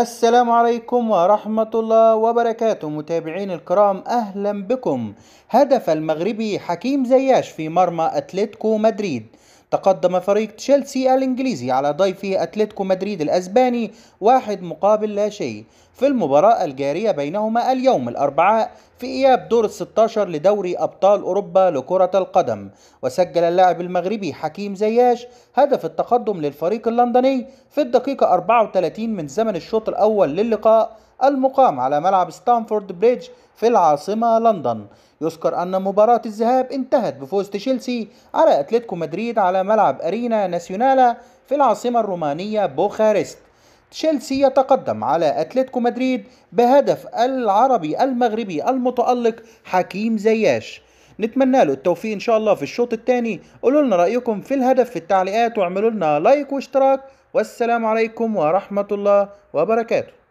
السلام عليكم ورحمة الله وبركاته متابعين الكرام أهلا بكم هدف المغربي حكيم زياش في مرمى أتلتيكو مدريد تقدم فريق تشيلسي الإنجليزي على ضيفه أتلتيكو مدريد الأسباني واحد مقابل لا شيء في المباراة الجارية بينهما اليوم الأربعاء في إياب دور ال 16 لدوري أبطال أوروبا لكرة القدم وسجل اللاعب المغربي حكيم زياش هدف التقدم للفريق اللندني في الدقيقة 34 من زمن الشوط الأول للقاء المقام على ملعب ستانفورد بريدج في العاصمة لندن يذكر أن مباراة الذهاب انتهت بفوز تشيلسي على أتلتيكو مدريد على ملعب أرينا ناسيونالا في العاصمة الرومانية بوخارست تشيلسي يتقدم على أتلتيكو مدريد بهدف العربي المغربي المتألق حكيم زياش نتمنى له التوفيق ان شاء الله في الشوط الثاني قولوا لنا رايكم في الهدف في التعليقات واعملوا لنا لايك واشتراك والسلام عليكم ورحمه الله وبركاته